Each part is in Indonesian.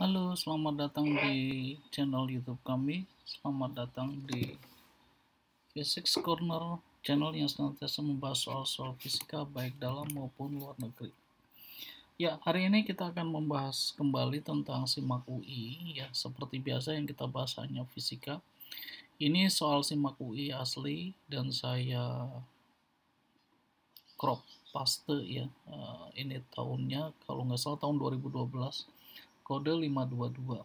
Halo, selamat datang di channel YouTube kami. Selamat datang di Physics Corner, channel yang senantiasa membahas soal-soal fisika baik dalam maupun luar negeri. Ya, hari ini kita akan membahas kembali tentang SIMAK UI. Ya, seperti biasa yang kita bahas hanya fisika. Ini soal SIMAK UI asli dan saya crop paste ya. Eh, ini tahunnya kalau nggak salah tahun 2012 kode 522.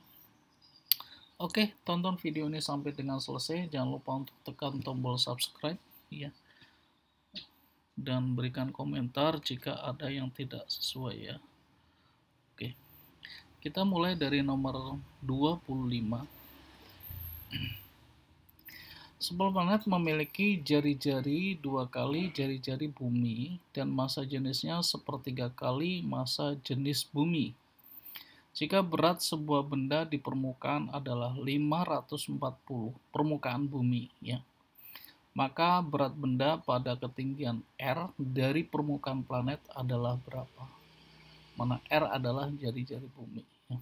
Oke, tonton video ini sampai dengan selesai. Jangan lupa untuk tekan tombol subscribe ya. Dan berikan komentar jika ada yang tidak sesuai ya. Oke. Kita mulai dari nomor 25. Sebelum planet memiliki jari-jari dua kali jari-jari bumi dan masa jenisnya sepertiga kali masa jenis bumi jika berat sebuah benda di permukaan adalah 540 permukaan bumi, ya, maka berat benda pada ketinggian R dari permukaan planet adalah berapa? Mana R adalah jari-jari bumi. Ya.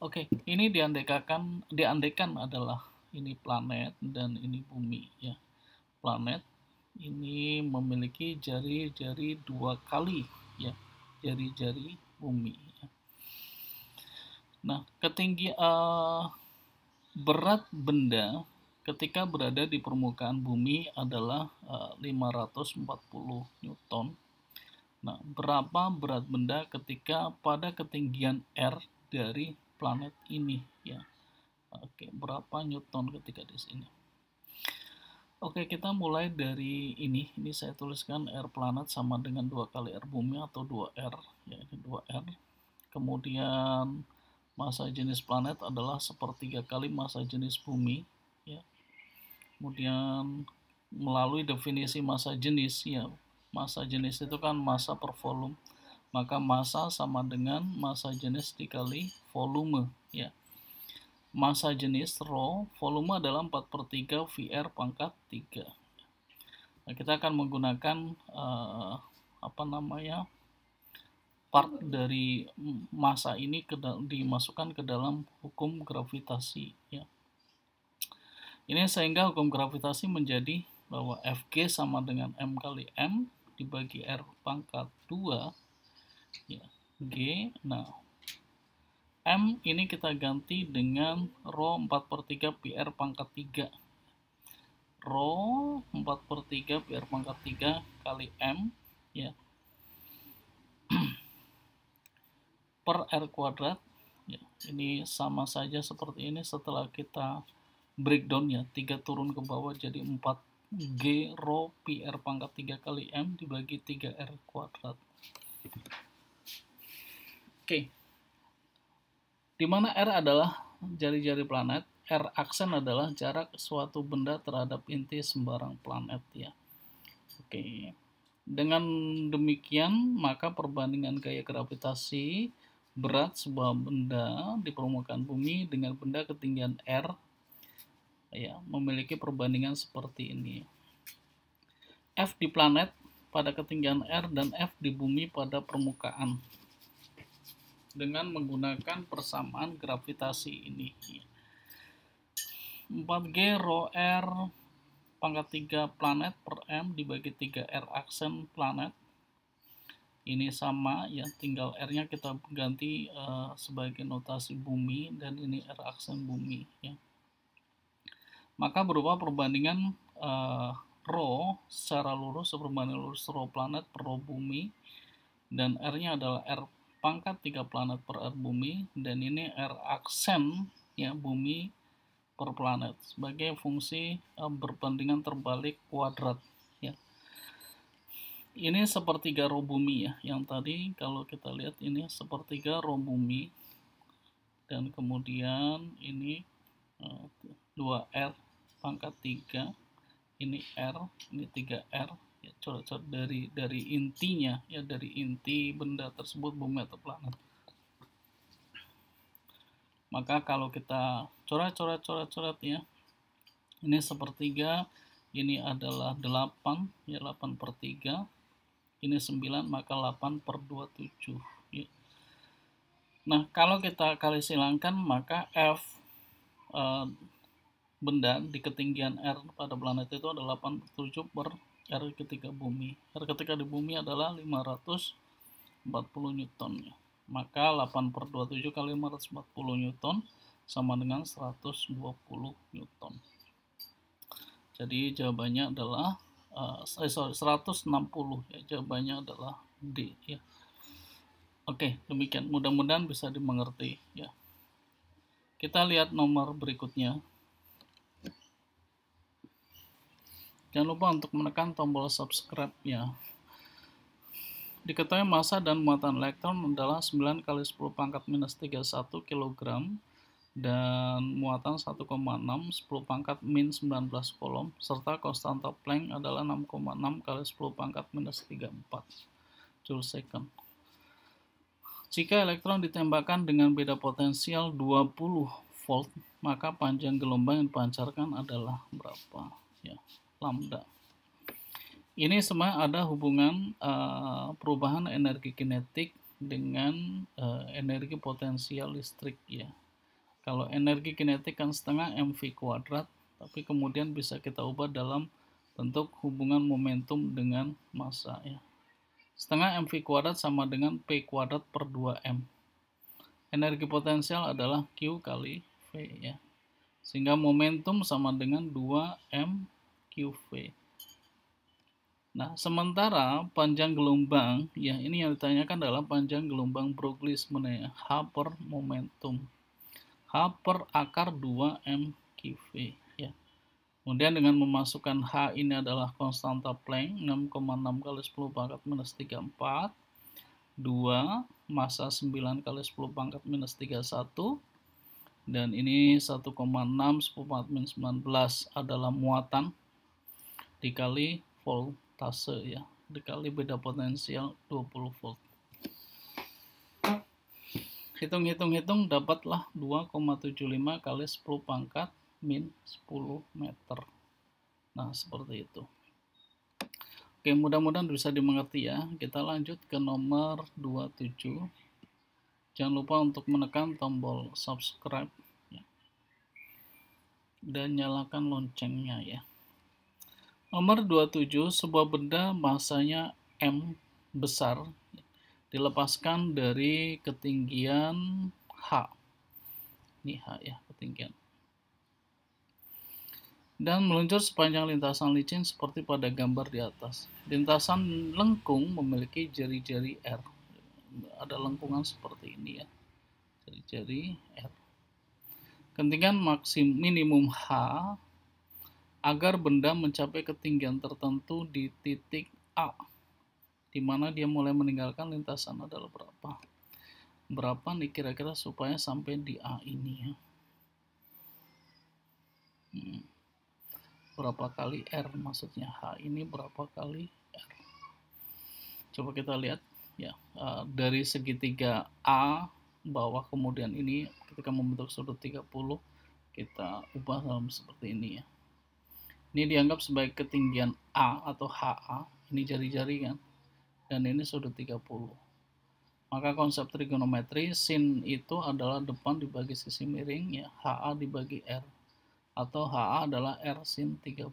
Oke, ini diandekakan, diandekan adalah ini planet dan ini bumi, ya. Planet ini memiliki jari-jari dua kali, ya. Jari-jari bumi. Ya. Nah, ketinggian uh, eh, berat benda ketika berada di permukaan bumi adalah eh, uh, 540 newton. Nah, berapa berat benda ketika pada ketinggian r dari planet ini ya? Oke, berapa newton ketika di sini? Oke, kita mulai dari ini. Ini saya tuliskan R planet sama dengan dua kali R bumi atau 2R, ya ini 2R. Kemudian massa jenis planet adalah sepertiga kali massa jenis bumi, ya. Kemudian melalui definisi massa jenis, ya. massa jenis itu kan massa per volume. Maka massa sama dengan massa jenis dikali volume, ya. Masa jenis row, volume adalah 4 per 3 VR pangkat 3. Nah, kita akan menggunakan uh, apa namanya part dari masa ini ke dimasukkan ke dalam hukum gravitasi ya. Ini sehingga hukum gravitasi menjadi bahwa Fg sama dengan M kali M dibagi R pangkat 2 ya, G. Nah, M ini kita ganti dengan Rho 4 per 3 PR pangkat 3. Rho 4 per 3 PR pangkat 3 kali M ya per R kuadrat ya, ini sama saja seperti ini setelah kita breakdown ya 3 turun ke bawah jadi 4 G Rho PR pangkat 3 kali M dibagi 3 R kuadrat oke okay di mana R adalah jari-jari planet, R aksen adalah jarak suatu benda terhadap inti sembarang planet ya. Oke. Dengan demikian, maka perbandingan gaya gravitasi berat sebuah benda di permukaan bumi dengan benda ketinggian R ya, memiliki perbandingan seperti ini. F di planet pada ketinggian R dan F di bumi pada permukaan dengan menggunakan persamaan gravitasi ini. 4G rho R pangkat 3 planet per M dibagi 3 R aksen planet. Ini sama ya, tinggal R-nya kita ganti uh, sebagai notasi bumi dan ini R aksen bumi ya. Maka berupa perbandingan uh, rho secara lurus perbandingan lurus rho planet per rho bumi dan R-nya adalah R pangkat 3 planet per Earth bumi dan ini R aksen ya bumi per planet sebagai fungsi uh, eh, berbandingan terbalik kuadrat ya. Ini sepertiga roh bumi ya yang tadi kalau kita lihat ini sepertiga roh bumi dan kemudian ini uh, eh, 2R pangkat 3 ini R ini 3R ya, coret-coret dari dari intinya ya dari inti benda tersebut bumi atau planet maka kalau kita coret-coret-coret-coret ya ini sepertiga ini adalah 8 ya 8 per 3 ini 9 maka 8 per 27 ya. nah kalau kita kali silangkan maka F eh, benda di ketinggian R pada planet itu adalah 87 per R ketika bumi. R ketika di bumi adalah 540 Newton. Maka 8 per 27 kali 540 Newton sama dengan 120 Newton. Jadi jawabannya adalah uh, sorry, 160 ya. Jawabannya adalah D ya. Oke, demikian. Mudah-mudahan bisa dimengerti ya. Kita lihat nomor berikutnya. Jangan lupa untuk menekan tombol subscribe ya. Diketahui massa dan muatan elektron adalah 9 kali 10 pangkat minus 31 kg dan muatan 1,6 10 pangkat min 19 kolom serta konstanta Planck adalah 6,6 kali 10 pangkat minus 34 joule second. Jika elektron ditembakkan dengan beda potensial 20 volt, maka panjang gelombang yang dipancarkan adalah berapa? Ya lambda. Ini semua ada hubungan uh, perubahan energi kinetik dengan uh, energi potensial listrik ya. Kalau energi kinetik kan setengah mv kuadrat, tapi kemudian bisa kita ubah dalam bentuk hubungan momentum dengan massa ya. Setengah mv kuadrat sama dengan p kuadrat per 2m. Energi potensial adalah q kali v ya. Sehingga momentum sama dengan 2m QV. Nah, sementara panjang gelombang, ya ini yang ditanyakan adalah panjang gelombang Broglie sebenarnya, H per momentum. H per akar 2 M QV. Ya. Kemudian dengan memasukkan H ini adalah konstanta Planck, 6,6 kali 10 pangkat minus 34. 2, masa 9 kali 10 pangkat minus 31. Dan ini 1,6 10 pangkat minus 19 adalah muatan dikali voltase ya dikali beda potensial 20 volt hitung-hitung-hitung dapatlah 2,75 kali 10 pangkat min 10 meter nah seperti itu Oke mudah-mudahan bisa dimengerti ya kita lanjut ke nomor 27 jangan lupa untuk menekan tombol subscribe ya. dan nyalakan loncengnya ya Nomor 27, sebuah benda masanya M besar dilepaskan dari ketinggian H. Ini H ya, ketinggian. Dan meluncur sepanjang lintasan licin seperti pada gambar di atas. Lintasan lengkung memiliki jari-jari R. Ada lengkungan seperti ini ya. Jari-jari R. Ketinggian maksimum minimum H agar benda mencapai ketinggian tertentu di titik A di mana dia mulai meninggalkan lintasan adalah berapa berapa nih kira-kira supaya sampai di A ini ya hmm. berapa kali R maksudnya H ini berapa kali R coba kita lihat ya uh, dari segitiga A bawah kemudian ini ketika membentuk sudut 30 kita ubah dalam seperti ini ya ini dianggap sebagai ketinggian A atau HA, ini jari-jari kan, dan ini sudut 30. Maka konsep trigonometri, sin itu adalah depan dibagi sisi miring, ya HA dibagi R, atau HA adalah R sin 30.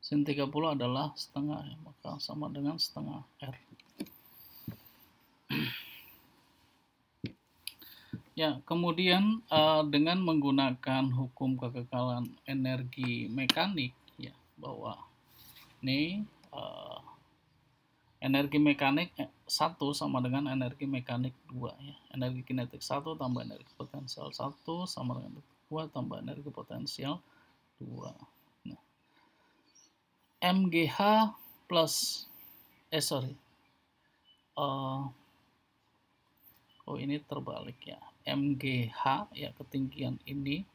Sin 30 adalah setengah, ya, maka sama dengan setengah R. Ya, kemudian uh, dengan menggunakan hukum kekekalan energi mekanik, ya bahwa ini uh, energi mekanik eh, satu sama dengan energi mekanik dua, ya energi kinetik satu tambah energi potensial satu sama dengan dua tambah energi potensial dua. Nah, MGH plus, eh sorry, uh, oh ini terbalik ya MGH ya ketinggian ini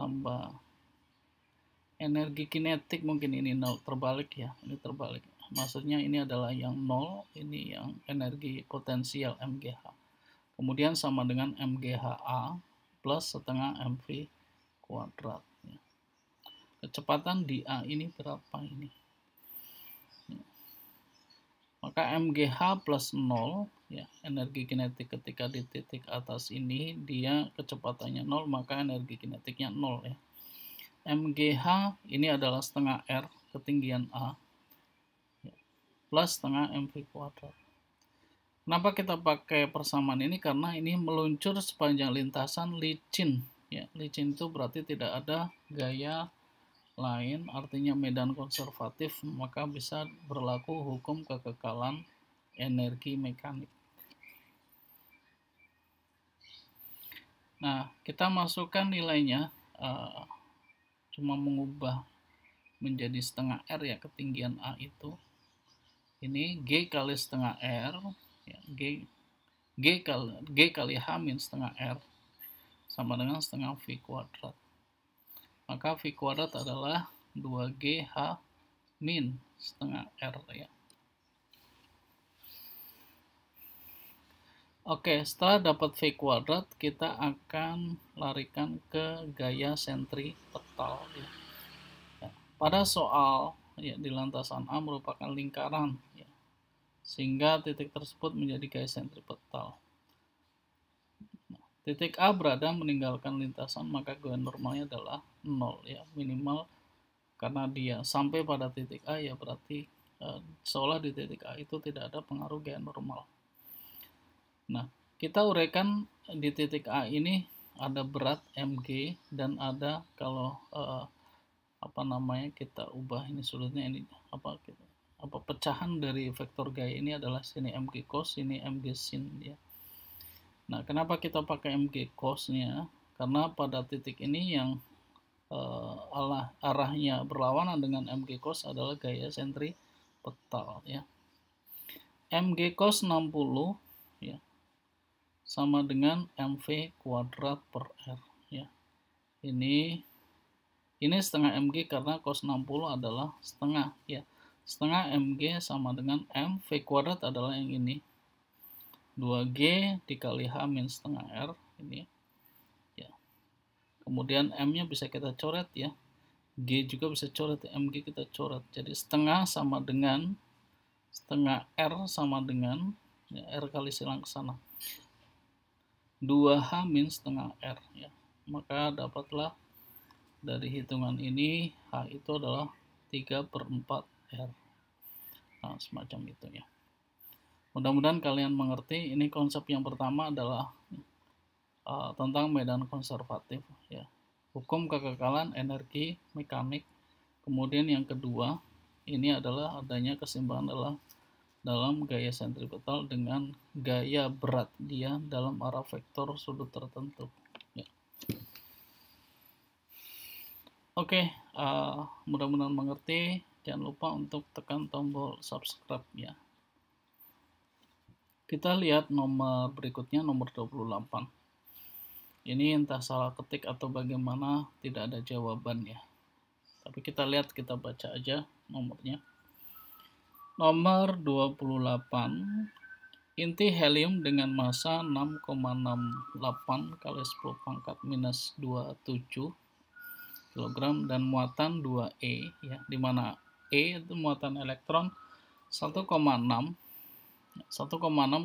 tambah energi kinetik mungkin ini nol terbalik ya ini terbalik maksudnya ini adalah yang nol ini yang energi potensial MGH kemudian sama dengan MGHA plus setengah MV kuadrat ya. kecepatan di A ini berapa ini ya. maka MGH plus nol ya energi kinetik ketika di titik atas ini dia kecepatannya nol maka energi kinetiknya nol ya MGH ini adalah setengah R ketinggian A ya, plus setengah MV kuadrat kenapa kita pakai persamaan ini karena ini meluncur sepanjang lintasan licin ya licin itu berarti tidak ada gaya lain artinya medan konservatif maka bisa berlaku hukum kekekalan energi mekanik Nah, kita masukkan nilainya uh, cuma mengubah menjadi setengah R ya ketinggian A itu. Ini G kali setengah R, ya, G, G, kali, G kali H min setengah R sama dengan setengah V kuadrat. Maka V kuadrat adalah 2 H min setengah R ya. Oke, setelah dapat V kuadrat, kita akan larikan ke gaya sentripetal. Ya. Ya, pada soal ya, di lantasan A merupakan lingkaran, ya, sehingga titik tersebut menjadi gaya sentripetal. Nah, titik A berada meninggalkan lintasan, maka gaya normalnya adalah 0, ya, minimal karena dia sampai pada titik A, ya berarti eh, seolah di titik A itu tidak ada pengaruh gaya normal. Nah, kita uraikan di titik A ini ada berat mg dan ada kalau eh, apa namanya kita ubah ini sulitnya ini apa kita apa pecahan dari vektor gaya ini adalah sini mg cos ini mg sin ya. Nah, kenapa kita pakai mg cosnya? Karena pada titik ini yang eh, arahnya berlawanan dengan mg cos adalah gaya sentripetal ya. mg cos 60 ya sama dengan mv kuadrat per r ya ini ini setengah mg karena cos 60 adalah setengah ya setengah mg sama dengan mv kuadrat adalah yang ini 2g dikali h min setengah r ini ya kemudian m nya bisa kita coret ya g juga bisa coret mg kita coret jadi setengah sama dengan setengah r sama dengan ya, r kali silang ke sana 2H min setengah R ya. maka dapatlah dari hitungan ini H itu adalah 3 per 4 R nah, semacam itu ya mudah-mudahan kalian mengerti ini konsep yang pertama adalah uh, tentang medan konservatif ya hukum kekekalan energi mekanik kemudian yang kedua ini adalah adanya kesimbangan dalam dalam gaya sentripetal dengan gaya berat dia dalam arah vektor sudut tertentu. Ya. Oke, okay, uh, eh, mudah-mudahan mengerti. Jangan lupa untuk tekan tombol subscribe ya. Kita lihat nomor berikutnya, nomor 28. Ini entah salah ketik atau bagaimana, tidak ada jawaban ya. Tapi kita lihat, kita baca aja nomornya. Nomor 28, inti helium dengan massa 6,68 kali 10 pangkat minus 27 kg dan muatan 2E, ya, di mana E itu muatan elektron 1,6 1,6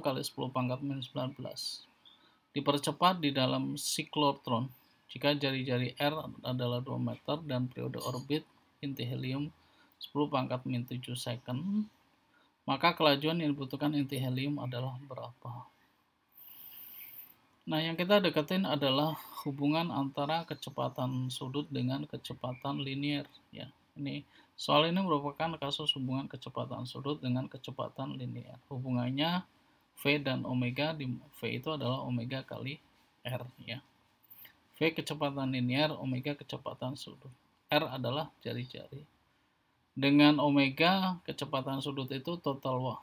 kali 10 pangkat minus 19 dipercepat di dalam siklotron jika jari-jari R adalah 2 meter dan periode orbit inti helium 10 pangkat min 7 second maka kelajuan yang dibutuhkan inti helium adalah berapa? Nah, yang kita deketin adalah hubungan antara kecepatan sudut dengan kecepatan linier. Ya, ini soal ini merupakan kasus hubungan kecepatan sudut dengan kecepatan linier. Hubungannya v dan omega di v itu adalah omega kali r. Ya, v kecepatan linier, omega kecepatan sudut. R adalah jari-jari dengan omega kecepatan sudut itu total wah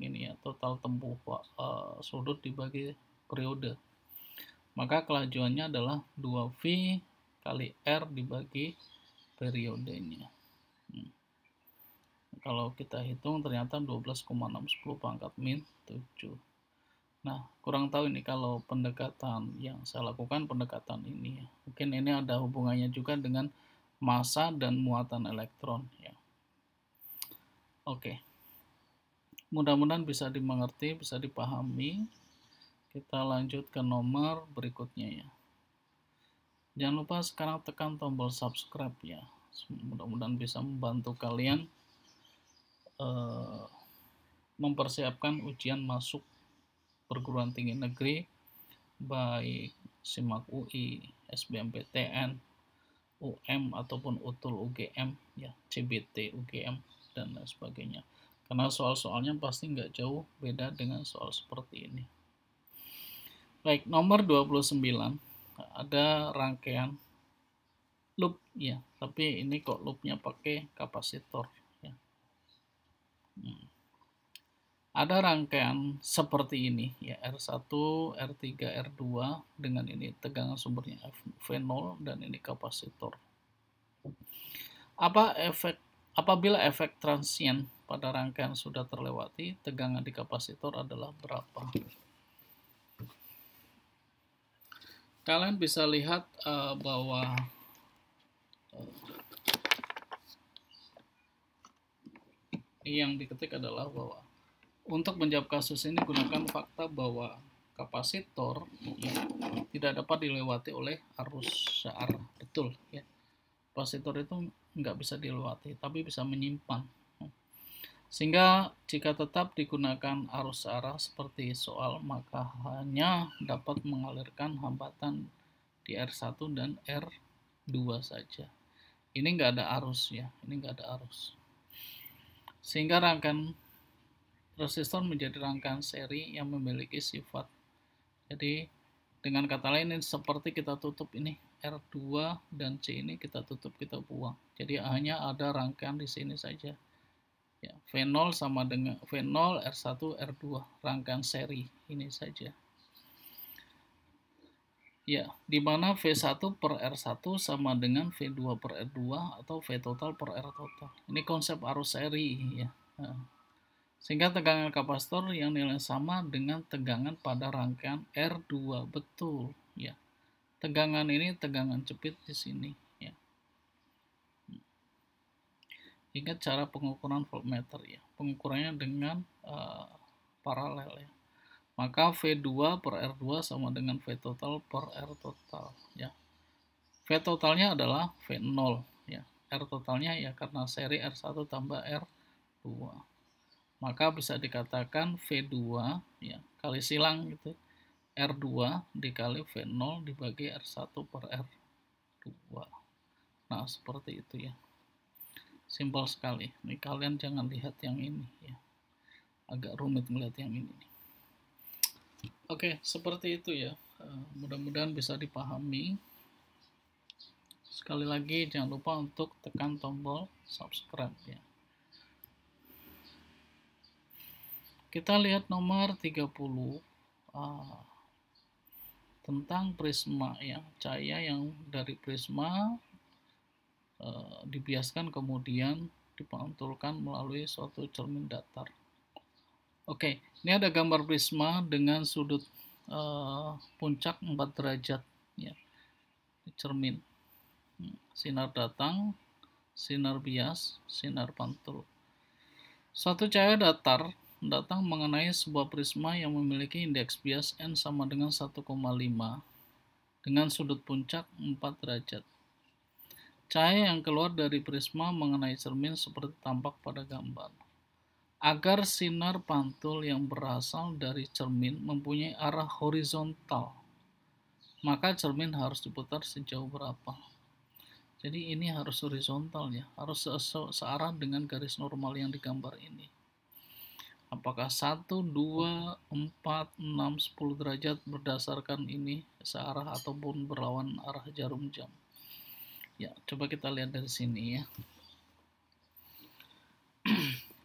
ini ya total tempuh uh, sudut dibagi periode maka kelajuannya adalah 2V kali R dibagi periodenya hmm. kalau kita hitung ternyata 12,610 pangkat min 7 nah kurang tahu ini kalau pendekatan yang saya lakukan pendekatan ini ya. mungkin ini ada hubungannya juga dengan massa dan muatan elektron ya Oke. Okay. Mudah-mudahan bisa dimengerti, bisa dipahami. Kita lanjut ke nomor berikutnya ya. Jangan lupa sekarang tekan tombol subscribe ya. Mudah-mudahan bisa membantu kalian uh, mempersiapkan ujian masuk perguruan tinggi negeri baik SIMAK UI, SBMPTN, UM ataupun UTUL UGM ya, CBT UGM dan lain sebagainya. Karena soal-soalnya pasti nggak jauh beda dengan soal seperti ini. Baik, nomor 29 ada rangkaian loop ya, tapi ini kok loopnya pakai kapasitor ya. Hmm. Ada rangkaian seperti ini ya R1, R3, R2 dengan ini tegangan sumbernya V0 dan ini kapasitor. Apa efek Apabila efek transient pada rangkaian sudah terlewati, tegangan di kapasitor adalah berapa? Kalian bisa lihat uh, bahwa eh, yang diketik adalah bahwa untuk menjawab kasus ini gunakan fakta bahwa kapasitor ya, tidak dapat dilewati oleh arus searah betul ya kapasitor itu nggak bisa dilewati, tapi bisa menyimpan Sehingga jika tetap digunakan arus arah seperti soal, maka hanya dapat mengalirkan hambatan di R1 dan R2 saja. Ini nggak ada arus ya, ini nggak ada arus. Sehingga rangkaian resistor menjadi rangkaian seri yang memiliki sifat. Jadi dengan kata lain ini seperti kita tutup ini R2 dan C ini kita tutup, kita buang. Jadi hanya ada rangkaian di sini saja. Ya, V0 sama dengan V0, R1, R2, rangkaian seri ini saja. Ya, di mana V1 per R1 sama dengan V2 per R2 atau V total per R total. Ini konsep arus seri ya. Nah, sehingga tegangan kapasitor yang nilai sama dengan tegangan pada rangkaian R2. Betul ya tegangan ini tegangan cepit di sini ya. Ingat cara pengukuran voltmeter ya, pengukurannya dengan uh, paralel ya. Maka V2 per R2 sama dengan V total per R total ya. V totalnya adalah V0 ya. R totalnya ya karena seri R1 tambah R2. Maka bisa dikatakan V2 ya kali silang gitu ya, R2 dikali V0 dibagi R1 per R2 nah seperti itu ya simpel sekali Nih kalian jangan lihat yang ini ya agak rumit melihat yang ini oke seperti itu ya eh, mudah-mudahan bisa dipahami sekali lagi jangan lupa untuk tekan tombol subscribe ya kita lihat nomor 30 ah, tentang prisma ya cahaya yang dari prisma e, dibiaskan kemudian dipantulkan melalui suatu cermin datar. Oke, ini ada gambar prisma dengan sudut e, puncak 4 derajat ya. Cermin. Hmm, sinar datang, sinar bias, sinar pantul. Suatu cahaya datar datang mengenai sebuah prisma yang memiliki indeks bias n sama dengan 1,5 dengan sudut puncak 4 derajat. Cahaya yang keluar dari prisma mengenai cermin seperti tampak pada gambar. Agar sinar pantul yang berasal dari cermin mempunyai arah horizontal, maka cermin harus diputar sejauh berapa. Jadi ini harus horizontal ya, harus searah dengan garis normal yang digambar ini apakah 1, 2, 4, 6, 10 derajat berdasarkan ini searah ataupun berlawan arah jarum jam. Ya, coba kita lihat dari sini ya.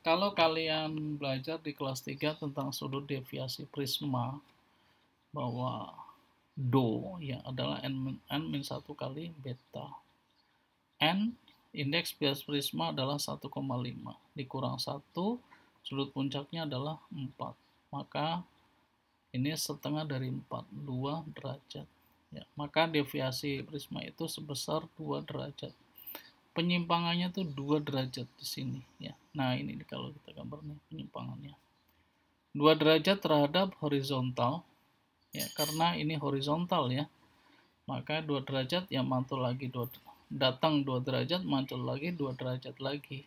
Kalau kalian belajar di kelas 3 tentang sudut deviasi prisma bahwa do ya adalah n n 1 kali beta. N indeks bias prisma adalah 1,5 dikurang 1 sudut puncaknya adalah 4 maka ini setengah dari 4 2 derajat ya maka deviasi prisma itu sebesar 2 derajat penyimpangannya tuh 2 derajat di sini ya nah ini kalau kita gambar nih penyimpangannya 2 derajat terhadap horizontal ya karena ini horizontal ya maka 2 derajat ya mantul lagi 2 datang 2 derajat mantul lagi 2 derajat lagi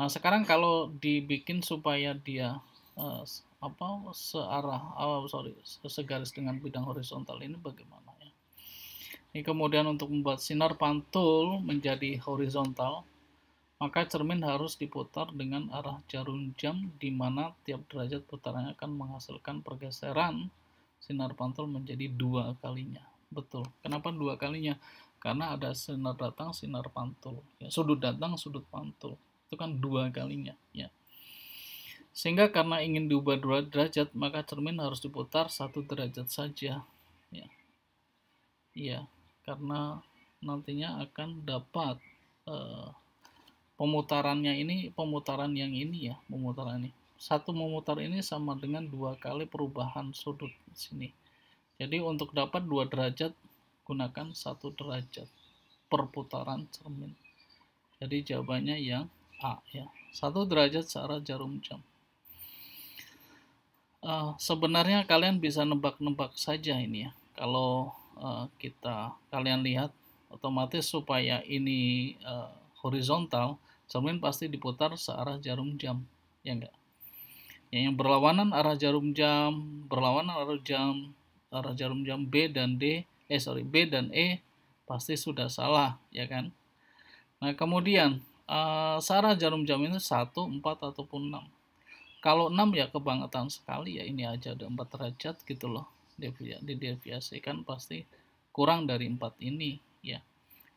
Nah, sekarang kalau dibikin supaya dia uh, apa searah oh, sorry segaris dengan bidang horizontal ini bagaimana ya? Ini kemudian untuk membuat sinar pantul menjadi horizontal, maka cermin harus diputar dengan arah jarum jam di mana tiap derajat putarannya akan menghasilkan pergeseran sinar pantul menjadi dua kalinya. Betul. Kenapa dua kalinya? Karena ada sinar datang, sinar pantul. Ya, sudut datang, sudut pantul itu kan dua kalinya ya sehingga karena ingin diubah dua derajat maka cermin harus diputar satu derajat saja ya iya karena nantinya akan dapat eh, pemutarannya ini pemutaran yang ini ya pemutaran ini satu memutar ini sama dengan dua kali perubahan sudut sini jadi untuk dapat dua derajat gunakan satu derajat perputaran cermin jadi jawabannya yang A ya. Satu derajat searah jarum jam. Uh, sebenarnya kalian bisa nebak-nebak saja ini ya. Kalau uh, kita kalian lihat otomatis supaya ini uh, horizontal, cermin pasti diputar searah jarum jam, ya enggak? Ya, yang berlawanan arah jarum jam, berlawanan arah jam, arah jarum jam B dan D, eh sorry B dan E pasti sudah salah, ya kan? Nah kemudian uh, sarah jarum jam ini 1, 4, ataupun 6. Kalau 6 ya kebangetan sekali ya ini aja ada 4 derajat gitu loh. Dideviasi kan pasti kurang dari 4 ini ya.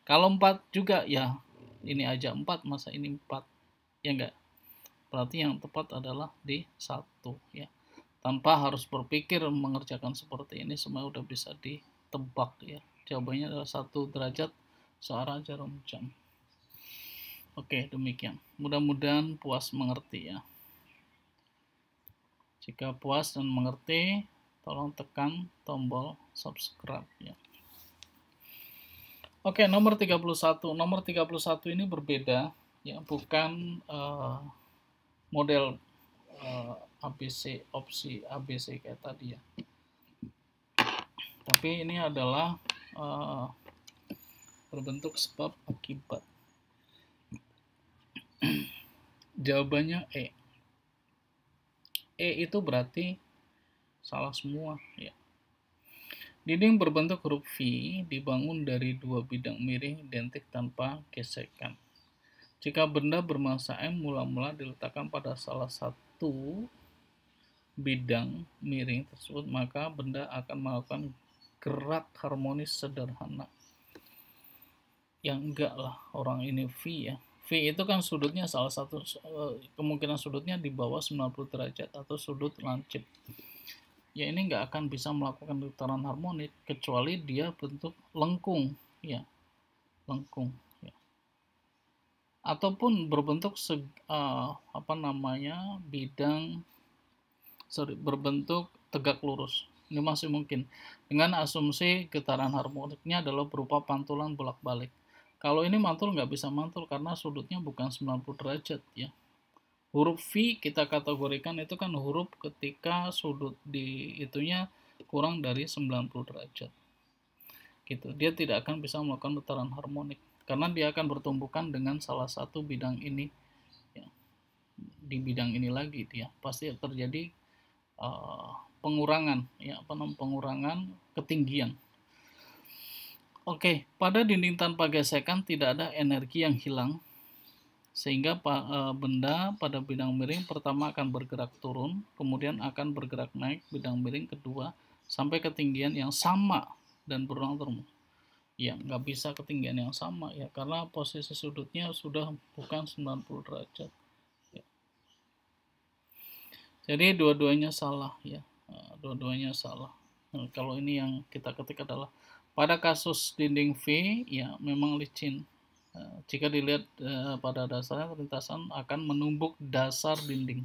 Kalau 4 juga ya ini aja 4 masa ini 4 ya enggak. Berarti yang tepat adalah di 1 ya. Tanpa harus berpikir mengerjakan seperti ini semua udah bisa ditebak ya. Jawabannya adalah 1 derajat searah jarum jam. Oke, demikian. Mudah-mudahan puas mengerti ya. Jika puas dan mengerti, tolong tekan tombol subscribe ya. Oke, nomor 31. Nomor 31 ini berbeda ya, bukan uh, model uh, eh, ABC opsi ABC kayak tadi ya. Tapi ini adalah uh, berbentuk sebab akibat. Jawabannya E. E itu berarti salah semua, ya. Dinding berbentuk huruf V dibangun dari dua bidang miring identik tanpa gesekan. Jika benda bermassa M mula-mula diletakkan pada salah satu bidang miring tersebut, maka benda akan melakukan gerak harmonis sederhana. Yang enggak lah, orang ini V ya. V itu kan sudutnya salah satu eh, kemungkinan sudutnya di bawah 90 derajat atau sudut lancip. Ya ini nggak akan bisa melakukan putaran harmonik kecuali dia bentuk lengkung, ya lengkung, ya. ataupun berbentuk seg, uh, apa namanya bidang, sorry berbentuk tegak lurus. Ini masih mungkin dengan asumsi getaran harmoniknya adalah berupa pantulan bolak-balik kalau ini mantul nggak bisa mantul karena sudutnya bukan 90 derajat ya. Huruf V kita kategorikan itu kan huruf ketika sudut di itunya kurang dari 90 derajat. Gitu. Dia tidak akan bisa melakukan putaran harmonik karena dia akan bertumbukan dengan salah satu bidang ini ya. Di bidang ini lagi dia pasti terjadi uh, pengurangan ya apa pengurangan ketinggian Oke, pada dinding tanpa gesekan tidak ada energi yang hilang, sehingga e, benda pada bidang miring pertama akan bergerak turun, kemudian akan bergerak naik bidang miring kedua sampai ketinggian yang sama dan berulang terus. Ya, nggak bisa ketinggian yang sama ya, karena posisi sudutnya sudah bukan 90 derajat. Ya. Jadi dua-duanya salah ya, e, dua-duanya salah. Nah, kalau ini yang kita ketik adalah pada kasus dinding V, ya memang licin. Eh, jika dilihat eh, pada dasarnya, lintasan akan menumbuk dasar dinding.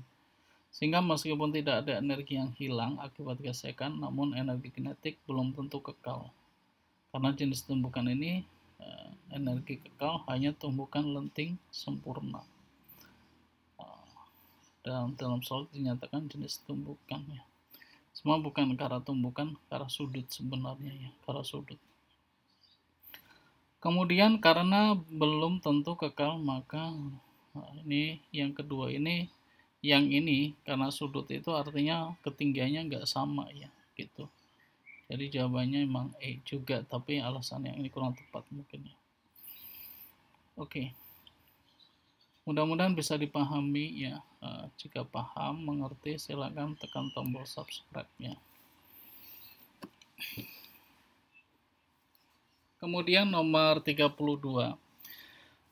Sehingga meskipun tidak ada energi yang hilang akibat gesekan, namun energi kinetik belum tentu kekal. Karena jenis tumbukan ini, eh, energi kekal hanya tumbukan lenting sempurna. Dalam dalam solid dinyatakan jenis tumbukannya semua bukan karena tumbukan karena sudut sebenarnya ya karena sudut kemudian karena belum tentu kekal maka nah ini yang kedua ini yang ini karena sudut itu artinya ketinggiannya nggak sama ya gitu jadi jawabannya emang E juga tapi alasan yang ini kurang tepat mungkin ya oke mudah-mudahan bisa dipahami ya Eh, jika paham, mengerti, silakan tekan tombol subscribe-nya. Kemudian nomor 32.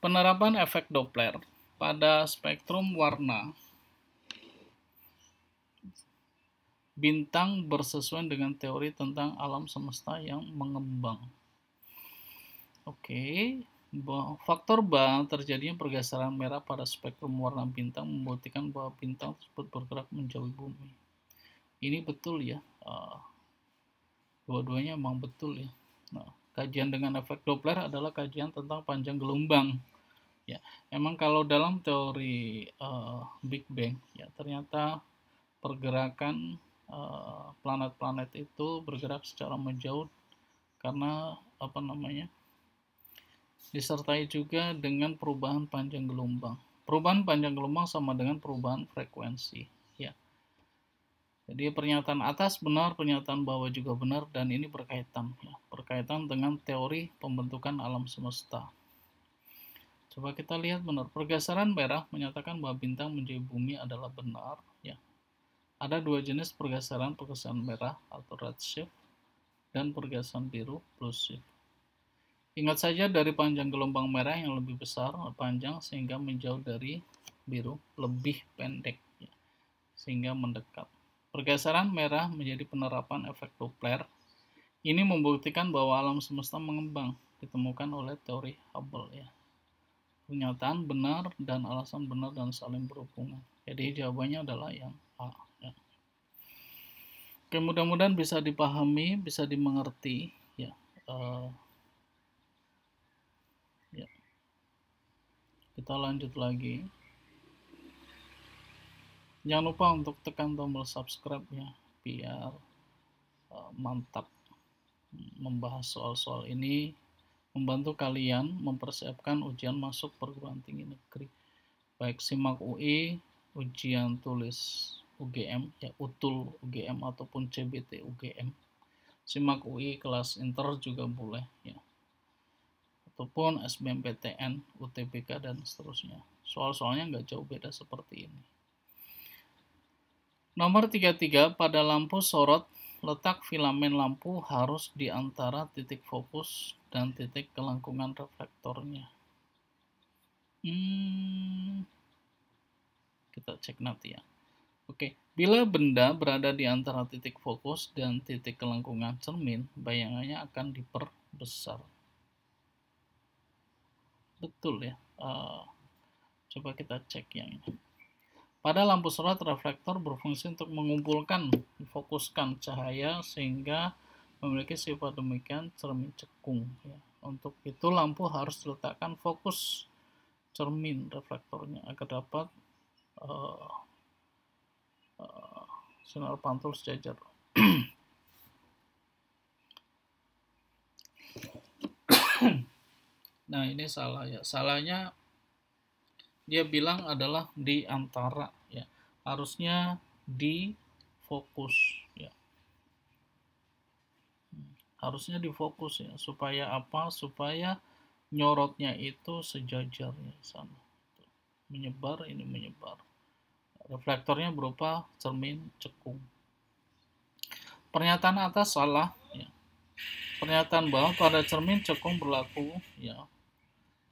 Penerapan efek Doppler pada spektrum warna. Bintang bersesuaian dengan teori tentang alam semesta yang mengembang. Oke, okay. Faktor bal terjadinya pergeseran merah pada spektrum warna bintang membuktikan bahwa bintang tersebut bergerak menjauhi bumi. Ini betul ya. Uh, eh, Dua-duanya emang betul ya. Nah, kajian dengan efek Doppler adalah kajian tentang panjang gelombang. Ya, emang kalau dalam teori uh, Big Bang ya ternyata pergerakan uh, eh, planet -planet itu bergerak secara menjauh karena apa namanya? disertai juga dengan perubahan panjang gelombang. Perubahan panjang gelombang sama dengan perubahan frekuensi. Ya. Jadi pernyataan atas benar, pernyataan bawah juga benar, dan ini berkaitan. Ya. Berkaitan dengan teori pembentukan alam semesta. Coba kita lihat benar. Pergeseran merah menyatakan bahwa bintang menjadi bumi adalah benar. Ya. Ada dua jenis pergeseran, pergeseran merah atau redshift, dan pergeseran biru blue shift. Ingat saja dari panjang gelombang merah yang lebih besar, panjang sehingga menjauh dari biru, lebih pendek ya, sehingga mendekat. Pergeseran merah menjadi penerapan efek Doppler. Ini membuktikan bahwa alam semesta mengembang, ditemukan oleh teori Hubble ya. Pernyataan benar dan alasan benar dan saling berhubungan. Jadi jawabannya adalah yang A. Ya. Oke, mudah-mudahan bisa dipahami, bisa dimengerti ya. Uh, kita lanjut lagi jangan lupa untuk tekan tombol subscribe ya biar uh, mantap membahas soal-soal ini membantu kalian mempersiapkan ujian masuk perguruan tinggi negeri baik simak UI ujian tulis UGM ya utul UGM ataupun CBT UGM simak UI kelas inter juga boleh ya ataupun SBMPTN, UTBK, dan seterusnya. Soal-soalnya nggak jauh beda seperti ini. Nomor 33, pada lampu sorot, letak filamen lampu harus di antara titik fokus dan titik kelengkungan reflektornya. Hmm, kita cek nanti ya. Oke, bila benda berada di antara titik fokus dan titik kelengkungan cermin, bayangannya akan diperbesar betul ya uh, coba kita cek yang ini pada lampu sorot reflektor berfungsi untuk mengumpulkan fokuskan cahaya sehingga memiliki sifat demikian cermin cekung ya. untuk itu lampu harus diletakkan fokus cermin reflektornya agar dapat uh, uh, sinar pantul sejajar Nah, ini salah ya. Salahnya dia bilang adalah di antara ya. Harusnya di fokus ya. Hmm, harusnya difokus ya, supaya apa? Supaya nyorotnya itu sejajarnya sana. Menyebar ini menyebar. Reflektornya berupa cermin cekung. Pernyataan atas salah ya. Pernyataan bahwa pada cermin cekung berlaku ya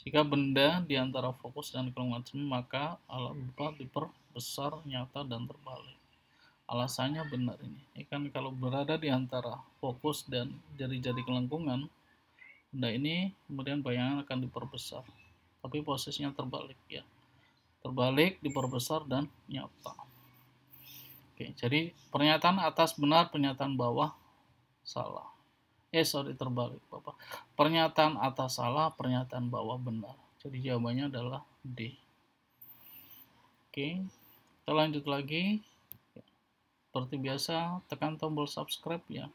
jika benda di antara fokus dan kromatisme, maka alat berupa diperbesar, nyata, dan terbalik. Alasannya benar ini. Ikan kalau berada di antara fokus dan jari-jari kelengkungan, benda ini kemudian bayangan akan diperbesar. Tapi posisinya terbalik ya. Terbalik, diperbesar, dan nyata. Oke, jadi pernyataan atas benar, pernyataan bawah salah eh sorry terbalik Bapak. Pernyataan atas salah, pernyataan bawah benar. Jadi jawabannya adalah D. Oke, kita lanjut lagi. Ya. Seperti biasa, tekan tombol subscribe ya,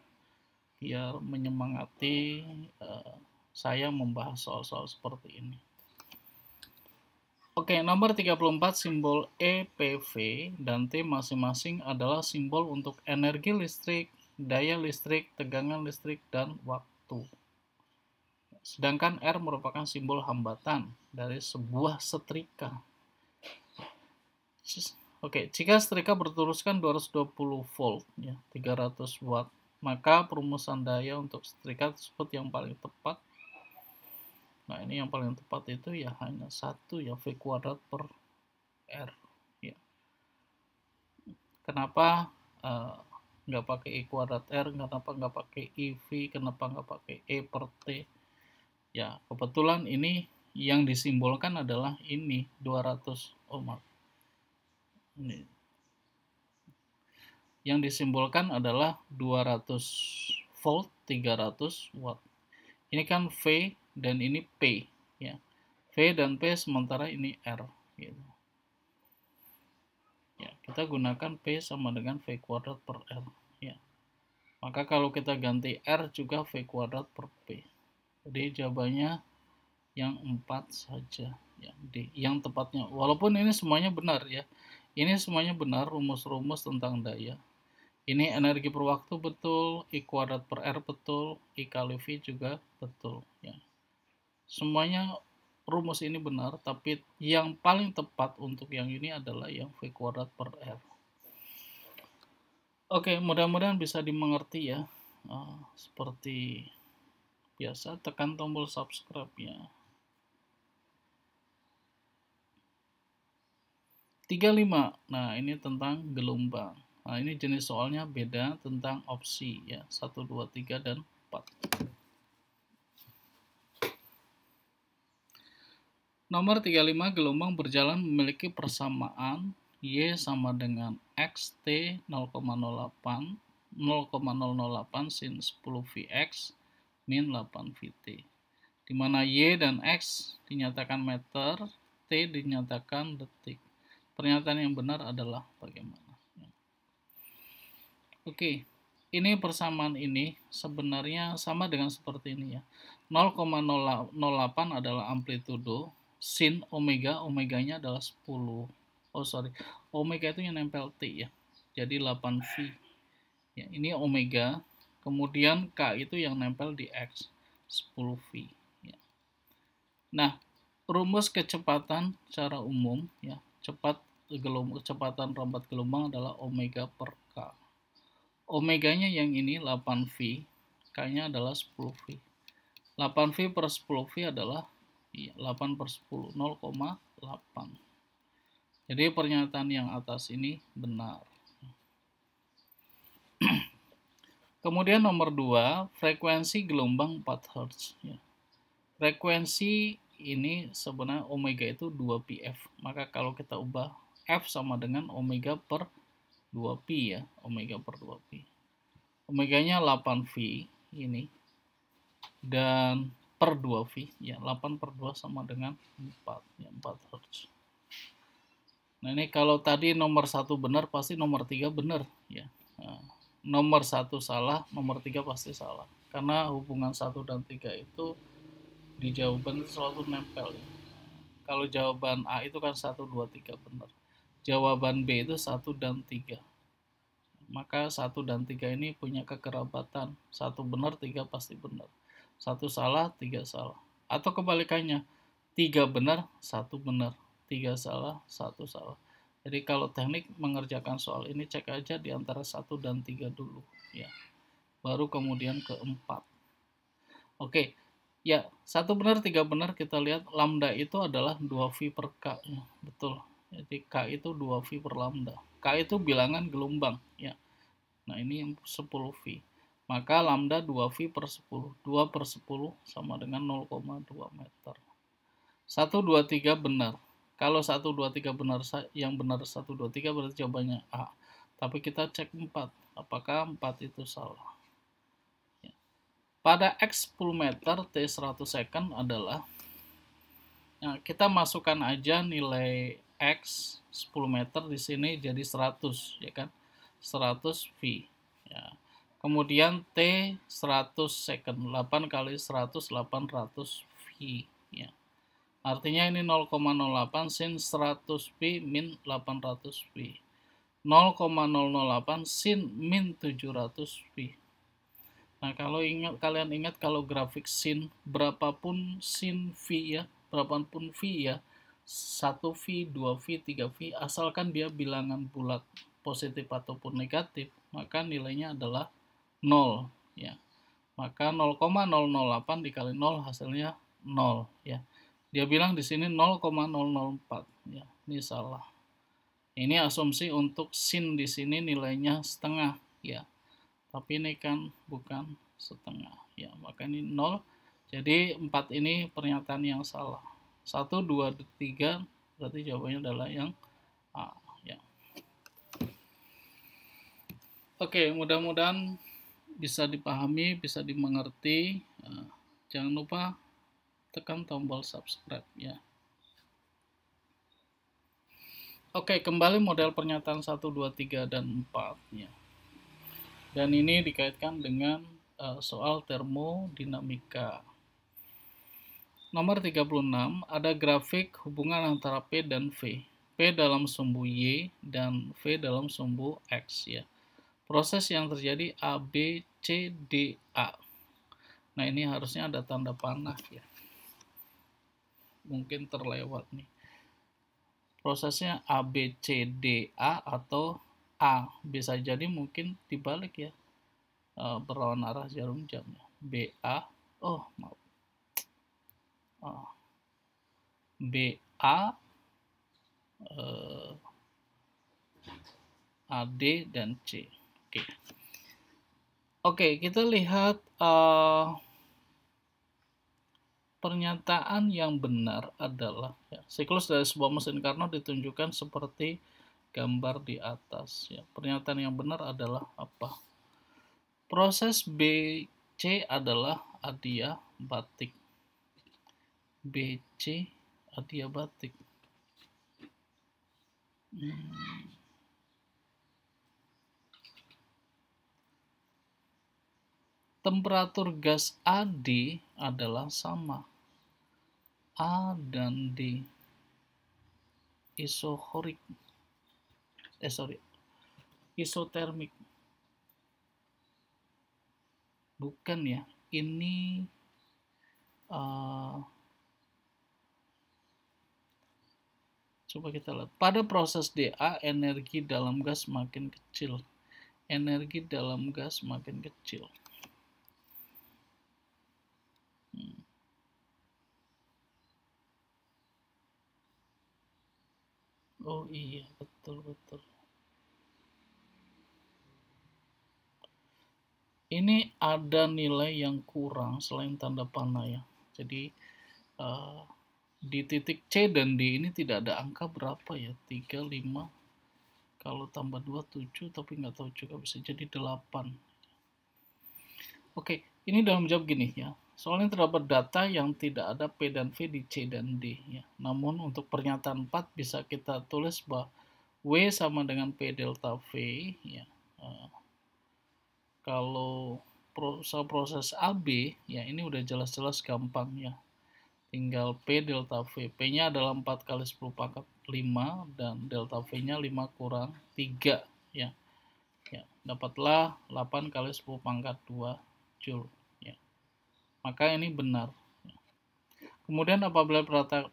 biar menyemangati uh, saya membahas soal-soal seperti ini. Oke, nomor 34 simbol EPV dan T masing-masing adalah simbol untuk energi listrik, daya listrik, tegangan listrik, dan waktu. Sedangkan R merupakan simbol hambatan dari sebuah setrika. Oke, jika setrika berteruskan 220 volt, ya, 300 watt, maka perumusan daya untuk setrika tersebut yang paling tepat Nah, ini yang paling tepat itu ya hanya satu ya V kuadrat per R. Ya. Kenapa uh, nggak pakai E kuadrat R, kenapa nggak pakai v kenapa nggak pakai E per T. Ya, kebetulan ini yang disimbolkan adalah ini, 200 ohm. ini. Yang disimbolkan adalah 200 volt 300 watt. Ini kan V dan ini P. ya V dan P sementara ini R. Gitu ya kita gunakan P sama dengan V kuadrat per R ya maka kalau kita ganti R juga V kuadrat per P jadi jawabannya yang 4 saja ya D yang tepatnya walaupun ini semuanya benar ya ini semuanya benar rumus-rumus tentang daya ini energi per waktu betul I kuadrat per R betul I kali V juga betul ya semuanya rumus ini benar, tapi yang paling tepat untuk yang ini adalah yang V kuadrat per R. Oke, mudah-mudahan bisa dimengerti ya. Uh, seperti biasa, tekan tombol subscribe-nya. 35. Nah, ini tentang gelombang. Nah, ini jenis soalnya beda tentang opsi ya, 1, 2, 3, dan 4. Nomor 35 gelombang berjalan memiliki persamaan Y sama dengan x XT 0,08 0,008 sin 10 Vx min 8 Vt. Di mana Y dan X dinyatakan meter, T dinyatakan detik. Pernyataan yang benar adalah bagaimana? Oke, ini persamaan ini sebenarnya sama dengan seperti ini ya. 0,08 adalah amplitudo, sin omega, omeganya adalah 10. Oh sorry, omega itu yang nempel T ya. Jadi 8V. Ya, ini omega, kemudian K itu yang nempel di X, 10V. Ya. Nah, rumus kecepatan secara umum, ya cepat gelombang, kecepatan rambat gelombang adalah omega per K. Omeganya yang ini 8V, K-nya adalah 10V. 8V per 10V adalah Iya, 8 per 10, 0,8. Jadi pernyataan yang atas ini benar. Kemudian nomor 2, frekuensi gelombang 4 Hz. Ya. Frekuensi ini sebenarnya omega itu 2pf. Maka kalau kita ubah f sama dengan omega per 2pi ya, omega per 2pi. Omeganya 8v ini. Dan per 2 V ya 8 per 2 sama dengan 4 ya 4 Hz nah ini kalau tadi nomor satu benar pasti nomor tiga benar ya nah, nomor satu salah nomor tiga pasti salah karena hubungan satu dan tiga itu di jawaban itu selalu nempel ya. kalau jawaban A itu kan 1, 2, 3 benar jawaban B itu 1 dan 3 maka 1 dan 3 ini punya kekerabatan 1 benar, 3 pasti benar satu salah tiga salah atau kebalikannya tiga benar satu benar tiga salah satu salah jadi kalau teknik mengerjakan soal ini cek aja di antara satu dan tiga dulu ya baru kemudian keempat oke ya satu benar tiga benar kita lihat lambda itu adalah dua v per k ya, betul jadi k itu dua v per lambda k itu bilangan gelombang ya nah ini 10v maka lambda 2V per 10. 2 per 10 sama dengan 0,2 meter. 1, 2, 3 benar. Kalau 1, 2, 3 benar, yang benar 1, 2, 3 berarti jawabannya A. Tapi kita cek 4. Apakah 4 itu salah? Ya. Pada X 10 meter, T 100 second adalah Nah, kita masukkan aja nilai X 10 meter di sini jadi 100, ya kan? 100 V. Ya. Kemudian T 100 second, 8 kali 100, 800 V. Ya. Artinya ini 0,08 sin 100 V min 800 V. 0,008 sin min 700 V. Nah, kalau ingat kalian ingat kalau grafik sin berapapun sin V ya, berapapun V ya, 1 V, 2 V, 3 V asalkan dia bilangan bulat positif ataupun negatif, maka nilainya adalah 0 ya. Maka 0,008 dikali 0 hasilnya 0 ya. Dia bilang di sini 0,004 ya. Ini salah. Ini asumsi untuk sin di sini nilainya setengah ya. Tapi ini kan bukan setengah ya. Maka ini 0. Jadi 4 ini pernyataan yang salah. 1 2 3 berarti jawabannya adalah yang A ya. Oke, mudah-mudahan bisa dipahami, bisa dimengerti. Eh, jangan lupa tekan tombol subscribe ya. Oke, kembali model pernyataan 1, 2, 3, dan 4. Ya. Dan ini dikaitkan dengan uh, soal termodinamika. Nomor 36, ada grafik hubungan antara P dan V. P dalam sumbu Y dan V dalam sumbu X. ya. Proses yang terjadi A, B, C D A. Nah, ini harusnya ada tanda panah ya. Mungkin terlewat nih. Prosesnya A B C D A atau A. Bisa jadi mungkin dibalik ya. E, berlawan arah jarum jamnya. A. Oh, maaf. Oh. A. E, A D dan C. Oke. Okay. Oke, kita lihat uh, pernyataan yang benar adalah ya, siklus dari sebuah mesin Carnot ditunjukkan seperti gambar di atas. Ya, pernyataan yang benar adalah apa? Proses BC adalah adiabatik. BC adiabatik. Hmm. temperatur gas AD adalah sama. A dan D isohorik eh sorry isotermik bukan ya ini uh, coba kita lihat pada proses DA energi dalam gas makin kecil energi dalam gas makin kecil iya betul betul ini ada nilai yang kurang selain tanda panah ya jadi uh, di titik C dan D ini tidak ada angka berapa ya 3, 5 kalau tambah 2, 7 tapi nggak tahu juga bisa jadi 8 oke ini dalam jawab gini ya Soalnya terdapat data yang tidak ada P dan V di C dan D. Ya. Namun untuk pernyataan 4 bisa kita tulis bahwa W sama dengan P delta V. Ya. Uh, kalau proses, proses AB, ya ini udah jelas-jelas gampang ya. Tinggal P delta V. P-nya adalah 4 kali 10 pangkat 5 dan delta V-nya 5 kurang 3. Ya. ya. Dapatlah 8 kali 10 pangkat 2 Joule maka ini benar. Kemudian apabila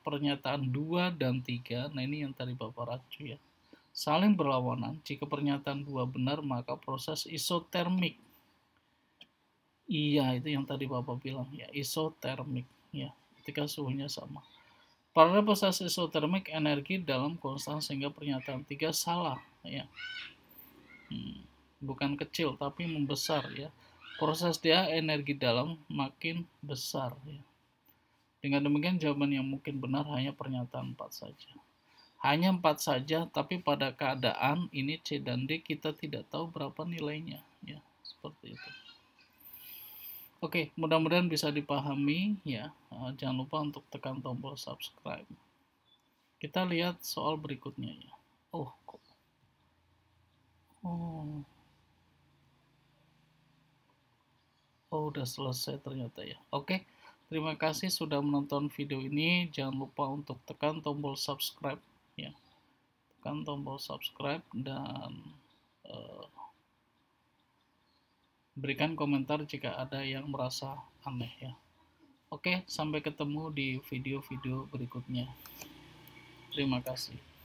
pernyataan 2 dan 3, nah ini yang tadi Bapak racu ya, saling berlawanan, jika pernyataan 2 benar maka proses isotermik. Iya, itu yang tadi Bapak bilang ya, isotermik ya, ketika suhunya sama. Pada proses isotermik energi dalam konstan sehingga pernyataan 3 salah ya. Hmm, bukan kecil tapi membesar ya proses dia energi dalam makin besar ya. Dengan demikian jawaban yang mungkin benar hanya pernyataan empat saja. Hanya empat saja, tapi pada keadaan ini C dan D kita tidak tahu berapa nilainya ya, seperti itu. Oke, mudah-mudahan bisa dipahami ya. Eh, jangan lupa untuk tekan tombol subscribe. Kita lihat soal berikutnya ya. Oh, kok. Oh. Oh, udah selesai ternyata ya. Oke, terima kasih sudah menonton video ini. Jangan lupa untuk tekan tombol subscribe ya. Tekan tombol subscribe dan uh, berikan komentar jika ada yang merasa aneh ya. Oke, sampai ketemu di video-video berikutnya. Terima kasih.